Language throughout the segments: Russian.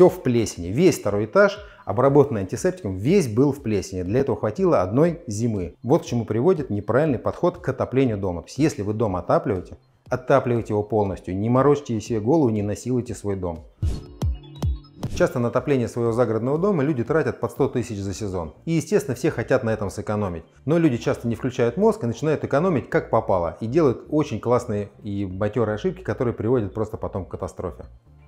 все в плесени. Весь второй этаж, обработанный антисептиком, весь был в плесени. Для этого хватило одной зимы. Вот к чему приводит неправильный подход к отоплению дома. То есть если вы дом отапливаете, отапливайте его полностью. Не морочьте себе голову, не насилуйте свой дом. Часто на отопление своего загородного дома люди тратят под 100 тысяч за сезон. И естественно все хотят на этом сэкономить. Но люди часто не включают мозг и начинают экономить как попало. И делают очень классные и матерые ошибки, которые приводят просто потом к катастрофе.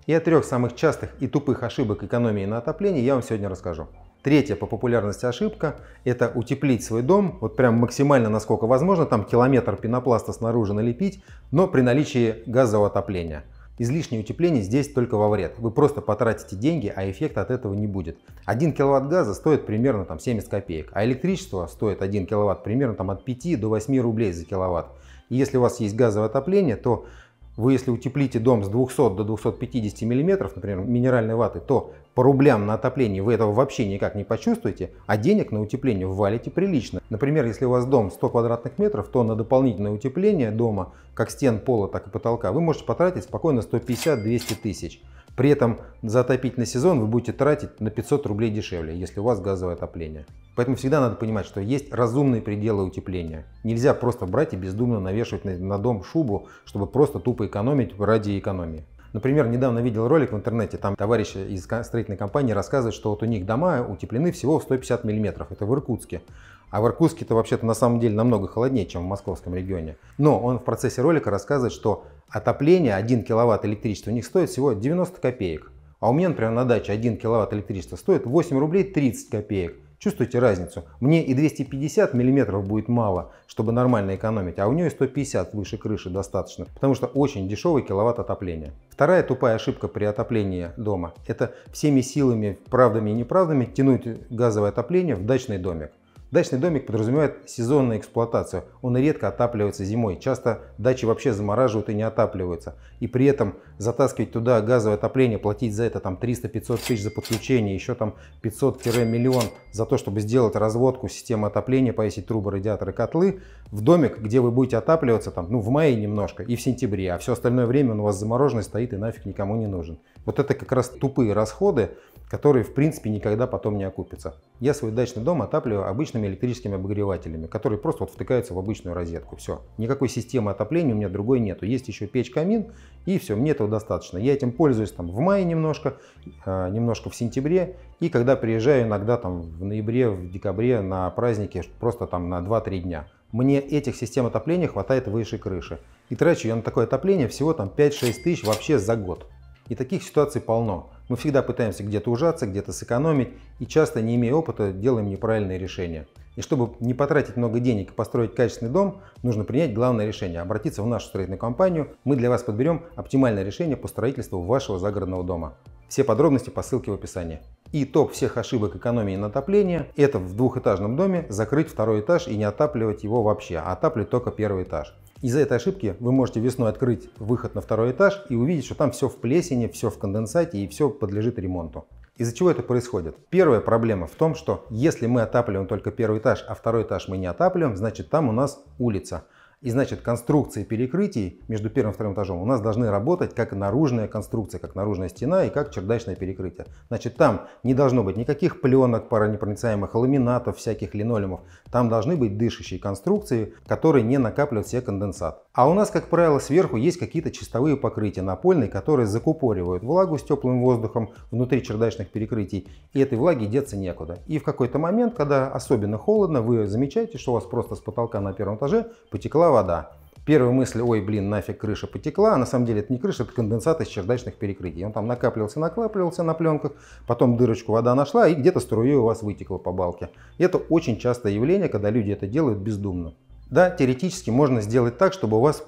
И о трех самых частых и тупых ошибок экономии на отоплении я вам сегодня расскажу. Третья по популярности ошибка – это утеплить свой дом, вот прям максимально насколько возможно, там километр пенопласта снаружи налепить, но при наличии газового отопления. Излишнее утепление здесь только во вред. Вы просто потратите деньги, а эффекта от этого не будет. 1 киловатт газа стоит примерно там 70 копеек, а электричество стоит 1 киловатт примерно там от 5 до 8 рублей за киловатт. И если у вас есть газовое отопление, то вы если утеплите дом с 200 до 250 миллиметров, например, минеральной ваты, то по рублям на отопление вы этого вообще никак не почувствуете, а денег на утепление ввалите прилично. Например, если у вас дом 100 квадратных метров, то на дополнительное утепление дома, как стен пола, так и потолка, вы можете потратить спокойно 150-200 тысяч. При этом затопить на сезон вы будете тратить на 500 рублей дешевле, если у вас газовое отопление. Поэтому всегда надо понимать, что есть разумные пределы утепления. Нельзя просто брать и бездумно навешивать на, дом шубу, чтобы просто тупо экономить ради экономии. Например, недавно видел ролик в интернете, там товарищи из строительной компании рассказывают, что вот у них дома утеплены всего в 150 мм, это в Иркутске. А в иркутске это вообще-то на самом деле намного холоднее, чем в московском регионе. Но он в процессе ролика рассказывает, что отопление 1 киловатт электричества у них стоит всего 90 копеек. А у меня, например, на даче 1 киловатт электричества стоит 8 рублей 30 копеек. Чувствуете разницу? Мне и 250 миллиметров будет мало, чтобы нормально экономить, а у нее и 150 выше крыши достаточно, потому что очень дешевый киловатт отопления. Вторая тупая ошибка при отоплении дома – это всеми силами, правдами и неправдами, тянуть газовое отопление в дачный домик. Дачный домик подразумевает сезонную эксплуатацию. Он редко отапливается зимой. Часто дачи вообще замораживают и не отапливаются. И при этом затаскивать туда газовое отопление, платить за это там 300-500 тысяч за подключение, еще там 500-миллион за то, чтобы сделать разводку, системы отопления, повесить трубы, радиаторы, котлы. В домик, где вы будете отапливаться, там, ну, в мае немножко и в сентябре, а все остальное время он у вас замороженный стоит и нафиг никому не нужен. Вот это как раз тупые расходы, которые, в принципе, никогда потом не окупятся. Я свой дачный дом отапливаю обычными обычными электрическими обогревателями, которые просто вот втыкаются в обычную розетку. Все. Никакой системы отопления у меня другой нету. Есть еще печь-камин, и все, мне этого достаточно. Я этим пользуюсь там в мае немножко, э, немножко в сентябре, и когда приезжаю иногда там в ноябре, в декабре на праздники, просто там на 2-3 дня. Мне этих систем отопления хватает выше крыши. И трачу я на такое отопление всего там 5-6 тысяч вообще за год. И таких ситуаций полно. Мы всегда пытаемся где-то ужаться, где-то сэкономить и часто, не имея опыта, делаем неправильные решения. И чтобы не потратить много денег и построить качественный дом, нужно принять главное решение – обратиться в нашу строительную компанию. Мы для вас подберем оптимальное решение по строительству вашего загородного дома. Все подробности по ссылке в описании. И топ всех ошибок экономии на отопление – это в двухэтажном доме закрыть второй этаж и не отапливать его вообще, а отапливать только первый этаж. Из-за этой ошибки вы можете весной открыть выход на второй этаж и увидеть, что там все в плесени, все в конденсате и все подлежит ремонту. Из-за чего это происходит? Первая проблема в том, что если мы отапливаем только первый этаж, а второй этаж мы не отапливаем, значит там у нас улица. И значит, конструкции перекрытий между первым и вторым этажом у нас должны работать как наружная конструкция, как наружная стена и как чердачное перекрытие. Значит, там не должно быть никаких пленок паронепроницаемых, ламинатов, всяких линолеумов. Там должны быть дышащие конструкции, которые не накапливают все конденсат. А у нас, как правило, сверху есть какие-то чистовые покрытия напольные, которые закупоривают влагу с теплым воздухом внутри чердачных перекрытий, и этой влаги деться некуда. И в какой-то момент, когда особенно холодно, вы замечаете, что у вас просто с потолка на первом этаже потекла вода. Первая мысль, ой, блин, нафиг крыша потекла, а на самом деле это не крыша, это конденсат из чердачных перекрытий. Он там накапливался, накапливался на пленках, потом дырочку вода нашла и где-то струей у вас вытекла по балке. И это очень частое явление, когда люди это делают бездумно. Да, теоретически можно сделать так, чтобы у вас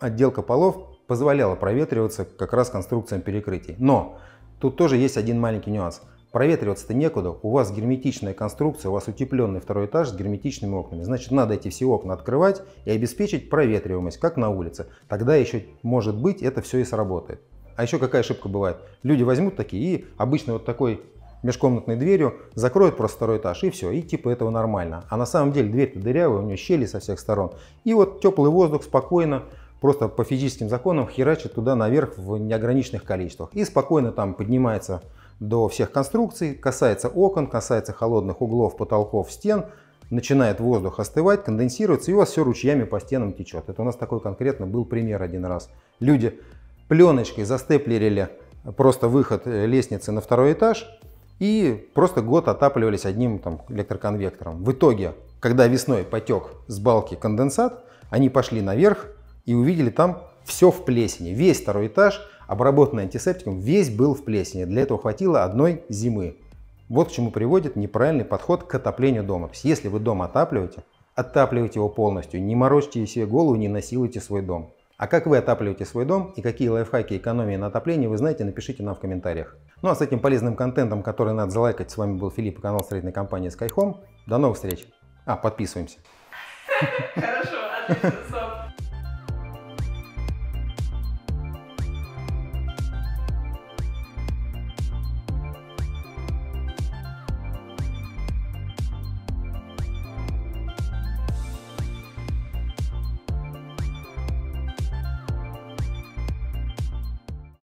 отделка полов позволяла проветриваться как раз конструкциям перекрытий. Но тут тоже есть один маленький нюанс – проветриваться-то некуда. У вас герметичная конструкция, у вас утепленный второй этаж с герметичными окнами. Значит, надо эти все окна открывать и обеспечить проветриваемость, как на улице. Тогда еще, может быть, это все и сработает. А еще какая ошибка бывает? Люди возьмут такие и обычно вот такой межкомнатной дверью, закроют просто второй этаж и все, и типа этого нормально. А на самом деле дверь-то дырявая, у нее щели со всех сторон. И вот теплый воздух спокойно, просто по физическим законам херачит туда наверх в неограниченных количествах. И спокойно там поднимается до всех конструкций, касается окон, касается холодных углов, потолков, стен, начинает воздух остывать, конденсируется, и у вас все ручьями по стенам течет. Это у нас такой конкретно был пример один раз. Люди пленочкой застеплерили просто выход э, лестницы на второй этаж и просто год отапливались одним там, электроконвектором. В итоге, когда весной потек с балки конденсат, они пошли наверх и увидели там все в плесени. Весь второй этаж – обработанный антисептиком, весь был в плесени. Для этого хватило одной зимы. Вот к чему приводит неправильный подход к отоплению дома. То есть, если вы дом отапливаете, отапливайте его полностью, не морочьте себе голову, не насилуйте свой дом. А как вы отапливаете свой дом и какие лайфхаки экономии на отопление вы знаете, напишите нам в комментариях. Ну а с этим полезным контентом, который надо залайкать, с вами был Филипп и канал строительной компании Skyhome. До новых встреч. А, подписываемся. Хорошо, отлично.